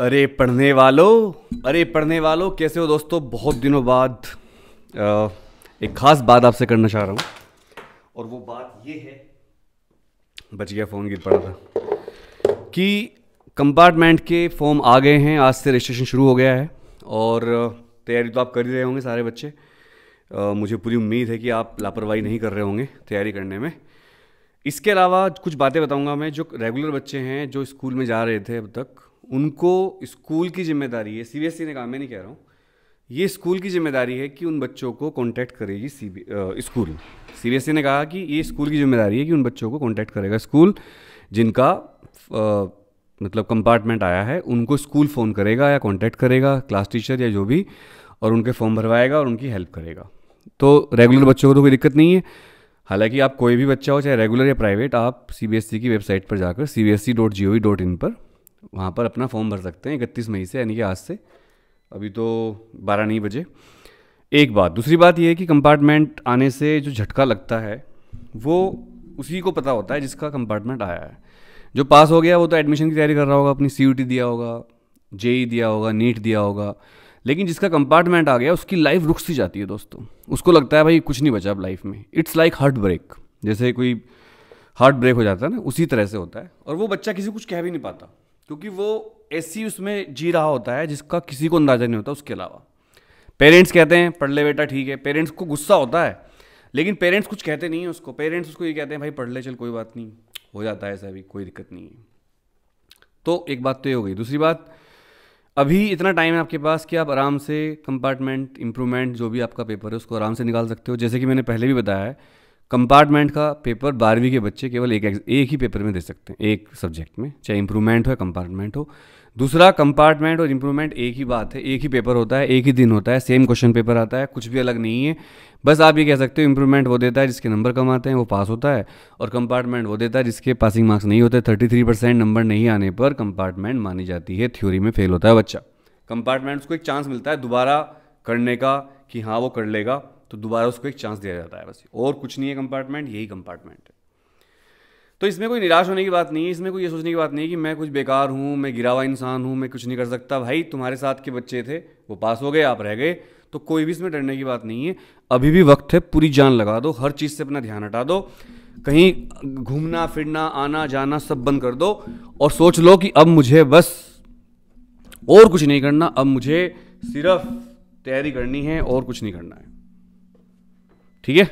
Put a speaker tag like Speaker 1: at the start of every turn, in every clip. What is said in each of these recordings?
Speaker 1: अरे पढ़ने वालों अरे पढ़ने वालों कैसे हो दोस्तों बहुत दिनों बाद आ, एक ख़ास बात आपसे करना चाह रहा हूँ और वो बात ये है बच गया फ़ोन गिर पड़ा था कि कंपार्टमेंट के फॉर्म आ गए हैं आज से रजिस्ट्रेशन शुरू हो गया है और तैयारी तो आप कर ही रहे होंगे सारे बच्चे आ, मुझे पूरी उम्मीद है कि आप लापरवाही नहीं कर रहे होंगे तैयारी करने में इसके अलावा कुछ बातें बताऊंगा मैं जो रेगुलर बच्चे हैं जो स्कूल में जा रहे थे अब तक उनको स्कूल की जिम्मेदारी है सीबीएसई e ने कहा मैं नहीं कह रहा हूँ ये स्कूल की जिम्मेदारी है कि उन बच्चों को कांटेक्ट करेगी सी स्कूल सीबीएसई e ने कहा कि ये स्कूल की जिम्मेदारी है कि उन बच्चों को कांटेक्ट करेगा स्कूल जिनका आ, मतलब कंपार्टमेंट आया है उनको स्कूल फ़ोन करेगा या कांटेक्ट करेगा क्लास टीचर या जो भी और उनके फॉर्म भरवाएगा और उनकी हेल्प करेगा तो रेगुलर बच्चों को तो कोई दिक्कत नहीं है हालांकि आप कोई भी बच्चा हो चाहे रेगुलर या प्राइवेट आप सी e की वेबसाइट पर जाकर सी पर वहाँ पर अपना फॉर्म भर सकते हैं इकतीस मई से यानी कि आज से अभी तो बारह नहीं बजे एक बात दूसरी बात यह है कि कंपार्टमेंट आने से जो झटका लगता है वो उसी को पता होता है जिसका कंपार्टमेंट आया है जो पास हो गया वो तो एडमिशन की तैयारी कर रहा होगा अपनी सी दिया होगा जेई e दिया होगा नीट दिया होगा लेकिन जिसका कंपार्टमेंट आ गया उसकी लाइफ रुक सी जाती है दोस्तों उसको लगता है भाई कुछ नहीं बचा अब लाइफ में इट्स लाइक हार्ट ब्रेक जैसे कोई हार्ट ब्रेक हो जाता है ना उसी तरह से होता है और वो बच्चा किसी को कुछ कह भी नहीं पाता क्योंकि वो ऐसी उसमें जी रहा होता है जिसका किसी को अंदाज़ा नहीं होता उसके अलावा पेरेंट्स कहते हैं पढ़ ले बेटा ठीक है पेरेंट्स को गुस्सा होता है लेकिन पेरेंट्स कुछ कहते नहीं हैं उसको पेरेंट्स उसको ये कहते हैं भाई पढ़ ले चल कोई बात नहीं हो जाता है ऐसा भी कोई दिक्कत नहीं है तो एक बात तो ये हो गई दूसरी बात अभी इतना टाइम है आपके पास कि आप आराम से कंपार्टमेंट इम्प्रूवमेंट जो भी आपका पेपर है उसको आराम से निकाल सकते हो जैसे कि मैंने पहले भी बताया है कंपार्टमेंट का पेपर बारहवीं के बच्चे केवल एक एक ही पेपर में दे सकते हैं एक सब्जेक्ट में चाहे इंप्रूवमेंट हो या कंपार्टमेंट हो दूसरा कंपार्टमेंट और इम्प्रूवमेंट एक ही बात है एक ही पेपर होता है एक ही दिन होता है सेम क्वेश्चन पेपर आता है कुछ भी अलग नहीं है बस आप ये कह सकते हो इंप्रूवमेंट वो देता है जिसके नंबर कम आते हैं वो पास होता है और कंपार्टमेंट वो देता है जिसके पासिंग मार्क्स नहीं होते थर्टी थ्री परसेंट नंबर नहीं आने पर कंपार्टमेंट मानी जाती है थ्योरी में फेल होता है बच्चा कंपार्टमेंट्स को एक चांस मिलता है दोबारा करने का कि हाँ वो कर लेगा तो दोबारा उसको एक चांस दिया जाता है बस और कुछ नहीं है कंपार्टमेंट यही कंपार्टमेंट है तो इसमें कोई निराश होने की बात नहीं है इसमें कोई ये सोचने की बात नहीं है कि मैं कुछ बेकार हूँ मैं गिरा हुआ इंसान हूँ मैं कुछ नहीं कर सकता भाई तुम्हारे साथ के बच्चे थे वो पास हो गए आप रह गए तो कोई भी इसमें डरने की बात नहीं है अभी भी वक्त है पूरी जान लगा दो हर चीज़ से अपना ध्यान हटा दो कहीं घूमना फिरना आना जाना सब बंद कर दो और सोच लो कि अब मुझे बस और कुछ नहीं करना अब मुझे सिर्फ तैयारी करनी है और कुछ नहीं करना है ठीक है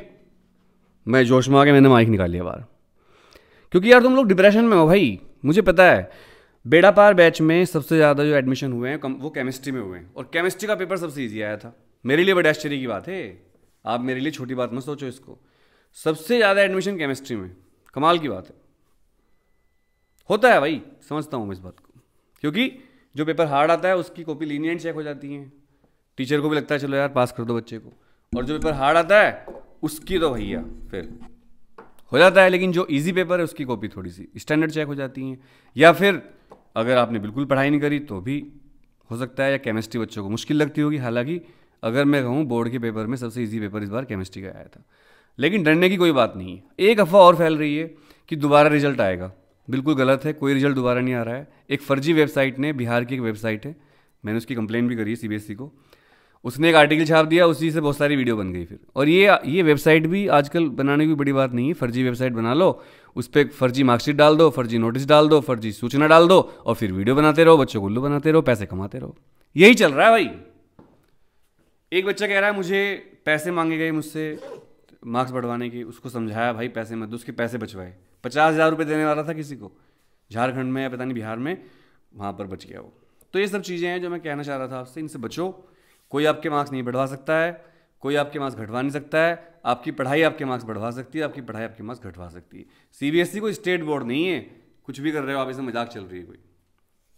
Speaker 1: मैं जोश में आके मैंने माइक निकाल लिया बाहर क्योंकि यार तुम लोग डिप्रेशन में हो भाई मुझे पता है बेड़ा पार बैच में सबसे ज़्यादा जो एडमिशन हुए हैं वो केमिस्ट्री में हुए हैं और केमिस्ट्री का पेपर सबसे ईजी आया था मेरे लिए बड़े आश्चर्य की बात है आप मेरे लिए छोटी बात मत सोचो इसको सबसे ज़्यादा एडमिशन केमिस्ट्री में कमाल की बात है होता है भाई समझता हूँ मैं इस बात को क्योंकि जो पेपर हार्ड आता है उसकी कॉपी लीनियंट चेक हो जाती है टीचर को भी लगता है चलो यार पास कर दो बच्चे को और जो पेपर हार्ड आता है उसकी तो भैया फिर हो जाता है लेकिन जो इजी पेपर है उसकी कॉपी थोड़ी सी स्टैंडर्ड चेक हो जाती है या फिर अगर आपने बिल्कुल पढ़ाई नहीं करी तो भी हो सकता है या केमिस्ट्री बच्चों को मुश्किल लगती होगी हालांकि अगर मैं कहूँ बोर्ड के पेपर में सबसे ईजी पेपर इस बार केमिस्ट्री का आया था लेकिन डरने की कोई बात नहीं है एक अफवाह और फैल रही है कि दोबारा रिजल्ट आएगा बिल्कुल गलत है कोई रिजल्ट दोबारा नहीं आ रहा है एक फर्जी वेबसाइट ने बिहार की एक वेबसाइट है मैंने उसकी कंप्लेन भी करी है सी e को उसने एक आर्टिकल छाप दिया उसी से बहुत सारी वीडियो बन गई फिर और ये ये वेबसाइट भी आजकल बनाने की बड़ी बात नहीं है फर्जी वेबसाइट बना लो उस पर फर्जी मार्कशीट डाल दो फर्जी नोटिस डाल दो फर्जी सूचना डाल दो और फिर वीडियो बनाते रहो बच्चों को उल्लू बनाते रहो पैसे कमाते रहो यही चल रहा है भाई एक बच्चा कह रहा है मुझे पैसे मांगे गए मुझसे मार्क्स बढ़वाने की उसको समझाया भाई पैसे मत उसके पैसे बचवाए पचास हज़ार रुपये देने वाला था किसी को झारखंड में या पता नहीं बिहार में वहाँ पर बच गया वो तो ये सब चीज़ें हैं जो मैं कहना चाह रहा था आपसे इनसे बचो कोई आपके मार्क्स नहीं बढ़वा सकता है कोई आपके मार्क्स घटवा नहीं सकता है आपकी पढ़ाई आपके मार्क्स बढ़वा सकती है आपकी पढ़ाई आपके मार्क्स घटवा सकती है सीबीएसई e कोई स्टेट बोर्ड नहीं है कुछ भी कर रहे हो आप इसमें मजाक चल रही है कोई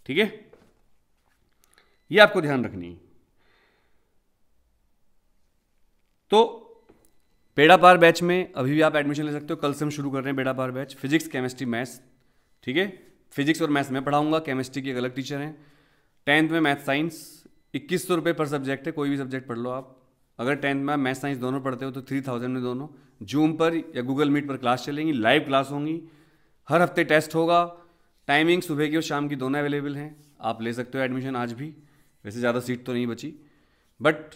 Speaker 1: ठीक है ये आपको ध्यान रखनी है तो बेड़ा पार बैच में अभी भी आप एडमिशन ले सकते हो कल से हम शुरू कर रहे हैं बेड़ा पार बैच फिजिक्स केमिस्ट्री मैथ्स ठीक है फिजिक्स और मैथ्स मैं पढ़ाऊंगा केमिस्ट्री के एक अलग टीचर हैं टेंथ में मैथ साइंस इक्कीस सौ रुपये पर सब्जेक्ट है कोई भी सब्जेक्ट पढ़ लो आप अगर टेंथ में मैथ साइंस दोनों पढ़ते हो तो थ्री थाउजेंड में दोनों जूम पर या गूगल मीट पर क्लास चलेंगी लाइव क्लास होंगी हर हफ्ते टेस्ट होगा टाइमिंग सुबह की और शाम की दोनों अवेलेबल हैं आप ले सकते हो एडमिशन आज भी वैसे ज़्यादा सीट तो नहीं बची बट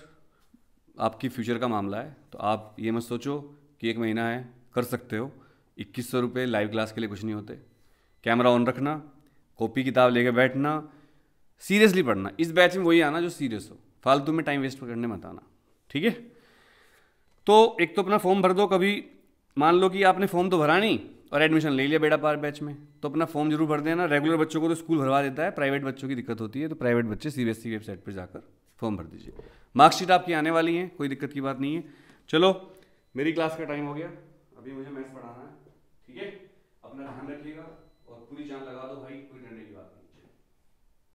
Speaker 1: आपकी फ्यूचर का मामला है तो आप ये मत सोचो कि एक महीना है कर सकते हो इक्कीस सौ रुपये लाइव क्लास के लिए कुछ नहीं होते कैमरा ऑन रखना कॉपी किताब लेके बैठना सीरियसली पढ़ना इस बैच में वही आना जो सीरियस हो फालतू में टाइम वेस्ट करने मत आना ठीक है तो एक तो अपना फॉर्म भर दो कभी मान लो कि आपने फॉर्म तो भरा नहीं और एडमिशन ले लिया बेटा पार बैच में तो अपना फॉर्म जरूर भर देना रेगुलर बच्चों को तो स्कूल भरवा देता है प्राइवेट बच्चों की दिक्कत होती है तो प्राइवेट बच्चे सी बी वेबसाइट पर जाकर फॉर्म भर दीजिए मार्कशीट आपकी आने वाली है कोई दिक्कत की बात नहीं है चलो मेरी क्लास का टाइम हो गया अभी मुझे मैथ्स पढ़ाना है ठीक है अपना ध्यान रखिएगा और पूरी जान लगा दो भाई